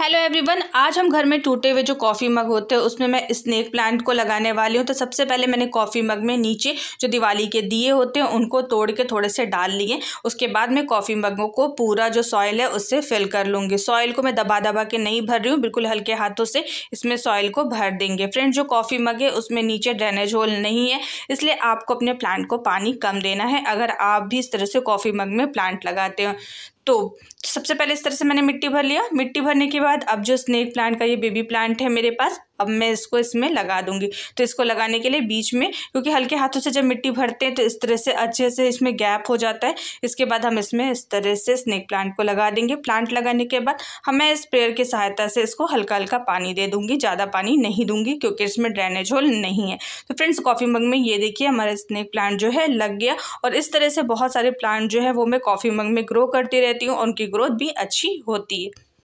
hello everyone आज हम घर में टूटे हुए जो कॉफ़ी मग होते हैं उसमें मैं स्नेक प्लांट को लगाने वाली हूँ तो सबसे पहले मैंने कॉफ़ी मग में नीचे जो दिवाली के दिए होते हैं उनको तोड़ के थोड़े से डाल लिए उसके बाद मैं कॉफ़ी मगों को पूरा जो सॉयल है उससे फिल कर लूँगी सॉयल को मैं दबा दबा के नहीं भर रही हूँ बिल्कुल हल्के हाथों से इसमें सॉयल को भर देंगे फ्रेंड जो कॉफ़ी मग है उसमें नीचे ड्रेनेज होल नहीं है इसलिए आपको अपने प्लांट को पानी कम देना है अगर आप भी इस तरह से कॉफ़ी मग में प्लांट लगाते हो तो सबसे पहले इस तरह से मैंने मिट्टी भर लिया मिट्टी भरने के बाद अब जो स्नेक प्लांट का ये बेबी प्लांट है मेरे पास अब मैं इसको इसमें लगा दूंगी तो इसको लगाने के लिए बीच में क्योंकि हल्के हाथों से जब मिट्टी भरते हैं तो इस तरह से अच्छे से इसमें गैप हो जाता है इसके बाद हम इसमें इस तरह से स्नेक प्लांट को लगा देंगे प्लांट लगाने के बाद हमें स्प्रेयर की सहायता से इसको हल्का हल्का पानी दे दूंगी ज़्यादा पानी नहीं दूंगी क्योंकि इसमें ड्रेनेज होल नहीं है तो फ्रेंड्स कॉफ़ी मग में ये देखिए हमारा स्नेक प्लांट जो है लग गया और इस तरह से बहुत सारे प्लांट जो है वो मैं कॉफ़ी मग में ग्रो करती रहती हूँ और उनकी ग्रोथ भी अच्छी होती है